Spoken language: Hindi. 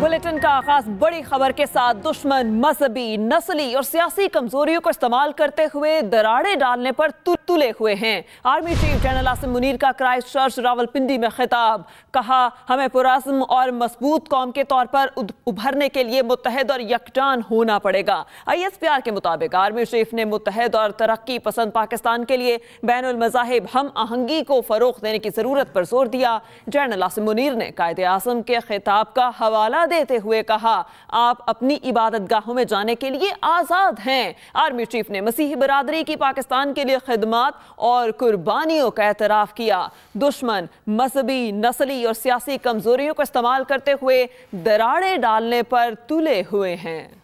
बुलेटिन का आगाज बड़ी खबर के साथ दुश्मन मजहबी नस्ली और सियासी कमजोरियों को इस्तेमाल करते हुए दराड़े डालने पर तुर... तुले हुए हैं army chief general Asim Munir का क्राइस्ट चर्च रावलपिंडी में खिताब कहा हमें पुरज़म और मजबूत कौम के तौर पर उभरने के लिए मुतहद और यकजान होना पड़ेगा आई एस पी आर के मुताबिक आर्मी चीफ ने मुतहद और तरक्की पसंद पाकिस्तान के लिए बैन मजाहब हम आहंगी को फरोख देने की ज़रूरत पर जोर दिया जनरल आसिम मुनीर ने कायद आसम के खिताब का हवाला देते हुए कहा आप अपनी इबादत गाहों में जाने के लिए आज़ाद हैं आर्मी चीफ ने मसीह बरदरी की पाकिस्तान के लिए खदमा और कुर्बानियों का एतराफ़ किया दुश्मन मजहबी नस्ली और सियासी कमजोरियों का इस्तेमाल करते हुए दराड़ें डालने पर तुले हुए हैं